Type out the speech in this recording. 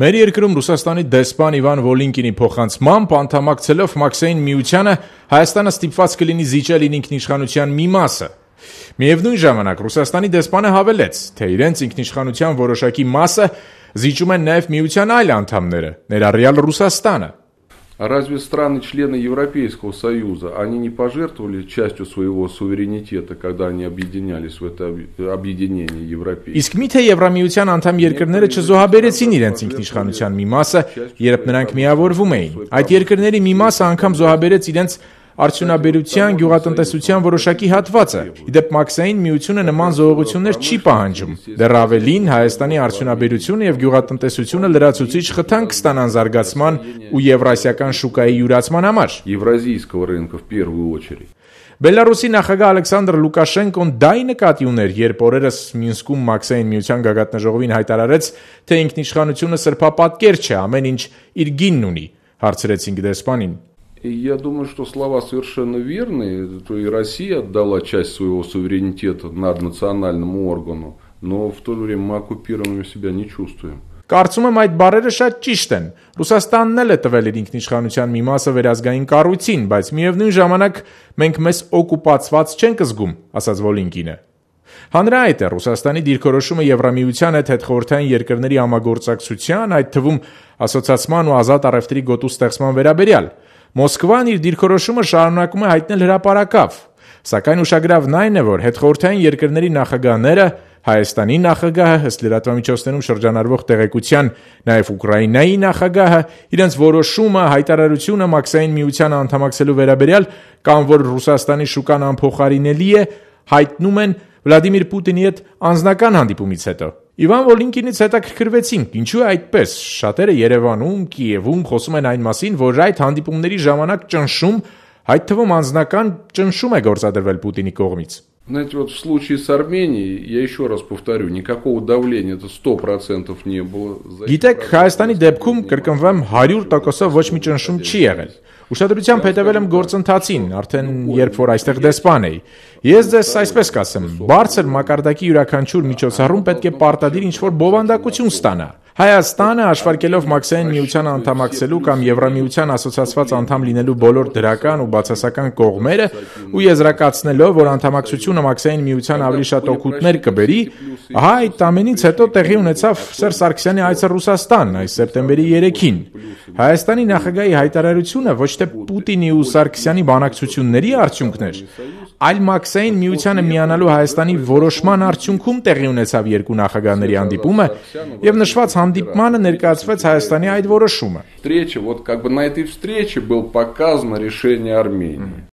Մեր երկրում Ռուսաստանի դեսպան Իվան Վոլինկինի փոխանցմամբ անդամակցելով Մաքսային միությանը Հայաստանը ստիպված կլինի զիջել ինքնիշխանության մի մասը։ Միևնույն ժամանակ Ռուսաստանի դեսպանը հավելեց, թե իրենց ինքնիշխանության որոշակի մասը զիջում են նաև միության այլ անդամները, ներառյալ Ռուսաստանը։ Разве страны-члены Европейского Союза, они не пожертвовали частью своего суверенитета, когда они объединялись в это объединение Европейское? Իսկ միթե Եվրամիության անդամ երկրները չզոհաբերեցին իրենց ինքնիշխանության մի մասը, երբ նրանք միավորվում էին։ Այդ երկրների մի մասը անգամ զոհաբերեց իրենց արդյունաբերության, գյուղատնտեսության որոշակի հատվածը։ Իդեպ Մաքսային միությունը նման զողողություններ չի պահանջում։ Դեռ ավելին Հայաստանի արդյունաբերությունը եւ գյուղատնտեսությունը լրացուցիչ խթան կստանան զարգացման ու եվրասիական շուկայի յուրացման համար։ Евразийского рынка в первую очередь։ Բելարուսի նախագահ Ալեքսանդր Լուկաշենկոն դա ի նկատի ուներ, երբ օրերս Մինսկում Մաքսային միության գագաթնաժողովին հայտարարեց, թե ինքնիշխանությունը սրբապատկեր չէ, ամեն ինչ իր գինն ունի, հարցրեցինք դեսպանին։ Я думаю, что слова совершенно верные. То и Россия отдала часть своего суверенитета над национальному органу, но в то же время мы оккупированными себя не чувствуем. Կարծում եմ այդ բարերը շատ ճիշտ են։ Ռուսաստանն էլ է տվել իր ինքնիշխանության մի մասը վերազգային կառույցին, բայց միևնույն ժամանակ մենք մեզ օկուպացված չենք զգում, ասաց Վոլինկինը։ Հանրահայտ է Ռուսաստանի դիրքորոշումը Եվրամիության հետ հետխորհրդային երկրների համագործակցության, այդ թվում ասոցիացման ու ազատ առևտրի գոտու ստեղծման վերաբերյալ, Մոսկվան իր դիրքորոշումը շարունակում է հայտնել հրապարակավ, սակայն ուշագրավն այն է, որ հետխորհրդային երկրների նախագահները Հայաստանի նախագահը ըստ լրատվամիջոցներում շրջանառվող տեղեկության, նաև Ուկրաինայի նախագահը իրենց որոշումը, հայտարարությունը Մաքսային միության անդամակցելու վերաբերյալ կամ որ Ռուսաստանի շուկան անփոխարինելի է, հայտնում են Վլադիմիր Պուտինի հետ անձնական հանդիպումից հետո։ Իվան Վոլինկինից հետաքրքրվեցինք, ինչու է այդպես։ Շատերը Երևանում, Կիևում խոսում են այն մասին, որ այդ հանդիպումների ժամանակ ճնշում, այդ թվում անձնական ճնշում է գործադրվել Պուտինի կողմից։ Знаете, вот в случае с Арменией, я еще раз повторю, никакого давления это 100% не было. Գիտեք, Հայաստանի դեպքում կրկնվեմ 100%-ով ոչ մի ճնշում չի եղել։ Ուշադրությամբ հետևել եմ գործընթացին, արդեն երբ որ այստեղ դեսպան էի։ Ես ձեզ այսպես կասեմ, բարձր մակարդակի յուրաքանչյուր միջոցառում պետք է պարտադիր ինչ-որ բովանդակություն ստանա։ Հայաստանը հաշվարկելով Մաքսային միության անդամակցելու կամ Եվրամիության ասոցացված անդամ լինելու բոլոր դրական ու բացասական կողմերը ու եզրակացնելով, որ անդամակցությունը Մաքսային միության ավելի շատ օգուտներ կբերի, ահա այդ ամենից հետո տեղի ունեցավ Սերժ Սարգսյանի այցը Ռուսաստան այս սեպտեմբերի 3-ին։ Հայաստանի նախագահի հայտարարությունը ոչ թե Պուտինի ու Սարգսյանի բանակցությունների արդյունքն էր, Այլ մաքսային միությանը միանալու Հայաստանի որոշման արդյունքում տեղի ունեցավ երկու նախագահների հանդիպումը եւ նշված հանդիպմանը ներկայացվեց Հայաստանի այդ որոշումը։ Встреча, вот как бы на этой встрече был показано решение Армении.